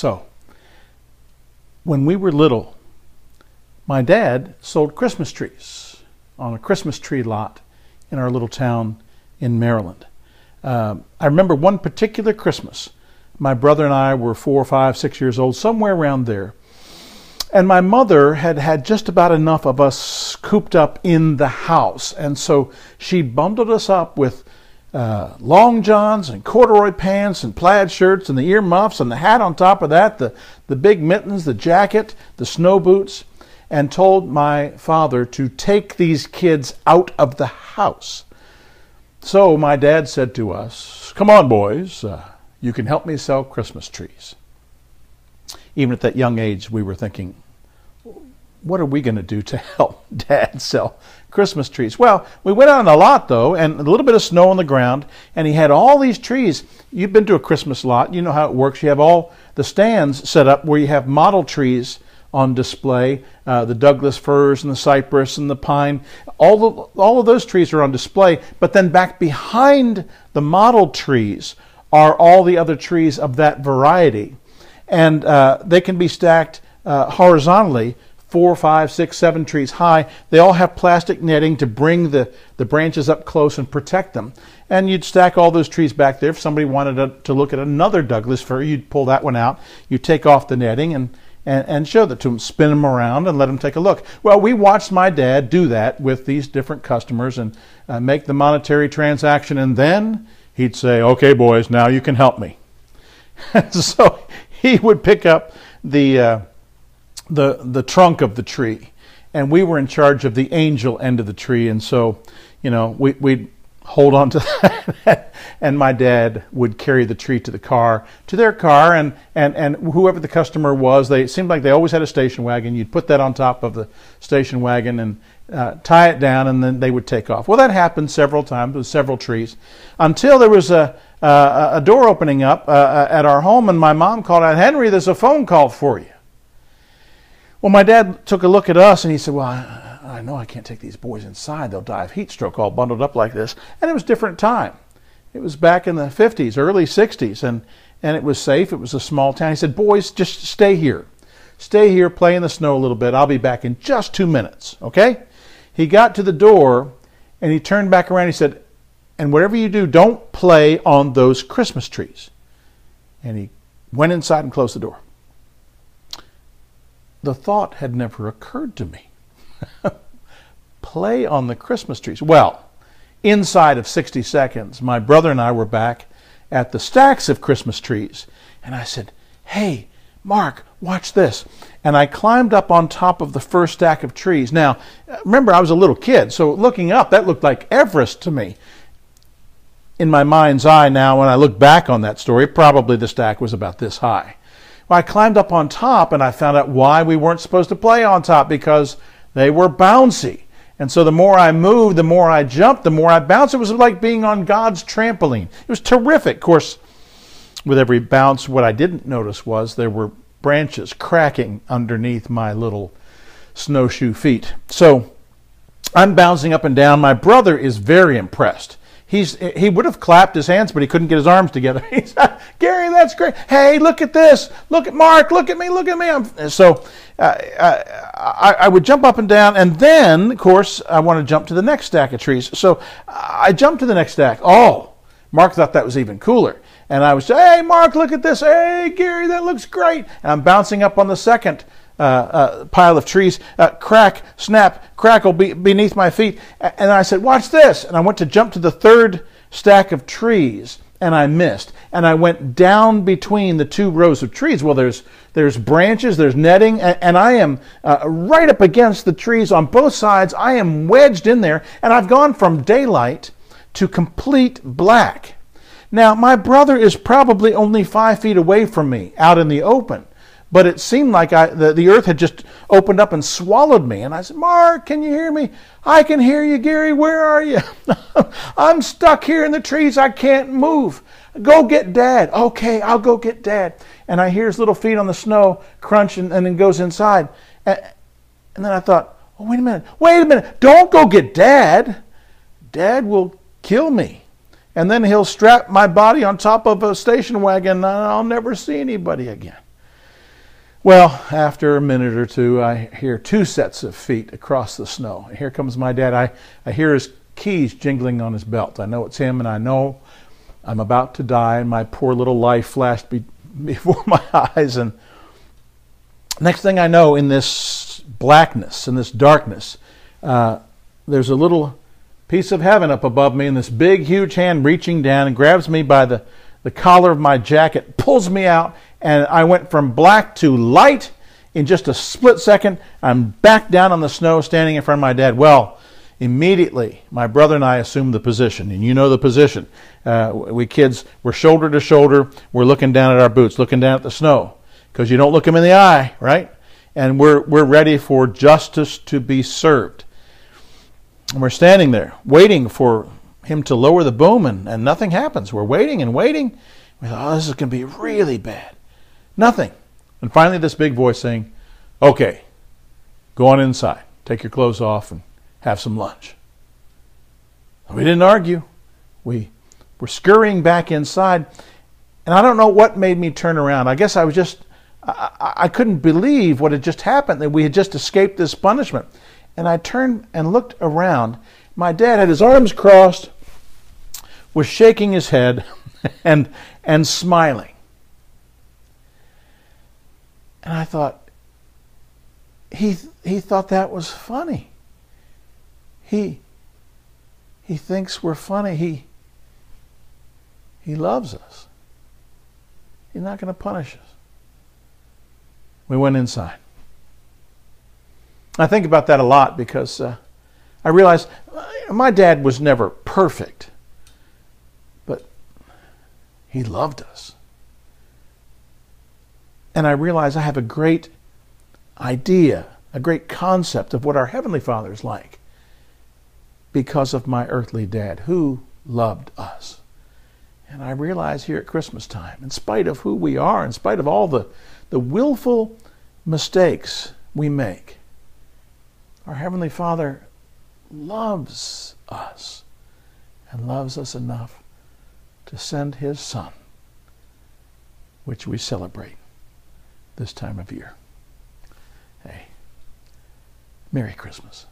So, when we were little, my dad sold Christmas trees on a Christmas tree lot in our little town in Maryland. Um, I remember one particular Christmas, my brother and I were four, five, six years old, somewhere around there. And my mother had had just about enough of us cooped up in the house. And so she bundled us up with uh, long johns and corduroy pants and plaid shirts and the earmuffs and the hat on top of that, the, the big mittens, the jacket, the snow boots, and told my father to take these kids out of the house. So my dad said to us, Come on, boys, uh, you can help me sell Christmas trees. Even at that young age, we were thinking, what are we going to do to help dad sell Christmas trees? Well, we went out on the lot though, and a little bit of snow on the ground, and he had all these trees. You've been to a Christmas lot, you know how it works. You have all the stands set up where you have model trees on display uh, the Douglas firs and the cypress and the pine. All, the, all of those trees are on display, but then back behind the model trees are all the other trees of that variety. And uh, they can be stacked uh, horizontally four, five, six, seven trees high. They all have plastic netting to bring the, the branches up close and protect them. And you'd stack all those trees back there. If somebody wanted to, to look at another Douglas fir, you'd pull that one out. You take off the netting and, and, and show that to them, spin them around and let them take a look. Well, we watched my dad do that with these different customers and uh, make the monetary transaction. And then he'd say, okay, boys, now you can help me. so he would pick up the, uh, the, the trunk of the tree. And we were in charge of the angel end of the tree. And so, you know, we, we'd hold on to that. and my dad would carry the tree to the car, to their car. And, and, and whoever the customer was, they seemed like they always had a station wagon. You'd put that on top of the station wagon and uh, tie it down, and then they would take off. Well, that happened several times with several trees until there was a, uh, a door opening up uh, uh, at our home, and my mom called out, Henry, there's a phone call for you. Well, my dad took a look at us and he said, Well, I, know I can't take these boys inside. They'll die of heat stroke all bundled up like this. And it was a different time. It was back in the 50s, early 60s, and, and it was safe. It was a small town. He said, Boys, just stay here. Stay here, play in the snow a little bit. I'll be back in just two minutes, okay? He got to the door and he turned back around. He said, And whatever you do, don't play on those Christmas trees. And he went inside and closed the door the thought had never occurred to me. Play on the Christmas trees. Well, inside of 60 seconds, my brother and I were back at the stacks of Christmas trees. And I said, Hey, Mark, watch this. And I climbed up on top of the first stack of trees. Now, remember, I was a little kid, so looking up, that looked like Everest to me. In my mind's eye now, when I look back on that story, probably the stack was about this high. Well, I climbed up on top and I found out why we weren't supposed to play on top because they were bouncy. And so the more I moved, the more I jumped, the more I bounced. It was like being on God's trampoline. It was terrific. Of course, with every bounce, what I didn't notice was there were branches cracking underneath my little snowshoe feet. So I'm bouncing up and down. My brother is very impressed. He's, he would have clapped his hands, but he couldn't get his arms together. He's Gary, that's great. Hey, look at this. Look at Mark. Look at me. Look at me. I'm, so uh, I, I, would jump up and down. And then, of course, I want to jump to the next stack of trees. So I jumped to the next stack. Oh, Mark thought that was even cooler. And I was, hey, Mark, look at this. Hey, Gary, that looks great. And I'm bouncing up on the second uh, uh, pile of trees, uh, crack, snap, crackle be- beneath my feet. And I said, Watch this. And I went to jump to the third stack of trees and I missed. And I went down between the two rows of trees. Well, there's there's branches, there's netting, and, and I am uh, right up against the trees on both sides. I am wedged in there, and I've gone from daylight to complete black. Now, my brother is probably only five feet away from me out in the open but it seemed like I, the, the earth had just opened up and swallowed me. And I said, Mark, can you hear me? I can hear you, Gary. Where are you? I'm stuck here in the trees. I can't move. Go get dad. Okay, I'll go get dad. And I hear his little feet on the snow crunch and, and then goes inside. And, and then I thought, oh, wait a minute. Wait a minute. Don't go get dad. Dad will kill me. And then he'll strap my body on top of a station wagon and I'll never see anybody again. Well, after a minute or two, I hear two sets of feet across the snow. Here comes my dad. I, I hear his keys jingling on his belt. I know it's him, and I know I'm about to die, and my poor little life flashed be, before my eyes. And next thing I know, in this blackness, in this darkness, uh, there's a little piece of heaven up above me, and this big, huge hand reaching down and grabs me by the, the collar of my jacket, pulls me out, and I went from black to light in just a split second. I'm back down on the snow standing in front of my dad. Well, immediately my brother and I assumed the position, and you know the position. Uh, we kids, we're shoulder to shoulder, we're looking down at our boots, looking down at the snow, because you don't look them in the eye, right? And we're, we're ready for justice to be served. And we're standing there waiting for him to lower the boom, and, and nothing happens. We're waiting and waiting. We thought, oh, this is going to be really bad. Nothing. And finally, this big voice saying, Okay, go on inside, take your clothes off, and have some lunch. We didn't argue. We were scurrying back inside, and I don't know what made me turn around. I guess I was just, I, I couldn't believe what had just happened, that we had just escaped this punishment. And I turned and looked around. My dad had his arms crossed, was shaking his head, and, and smiling. And I thought, he, he thought that was funny. He, he thinks we're funny. He, he loves us. He's not going to punish us. We went inside. I think about that a lot because uh, I realize uh, my dad was never perfect, but he loved us and I realize I have a great idea, a great concept of what our Heavenly Father is like because of my earthly dad who loved us. And I realize here at Christmas time, in spite of who we are, in spite of all the, the willful mistakes we make, our Heavenly Father loves us and loves us enough to send His Son, which we celebrate this time of year. Hey, Merry Christmas.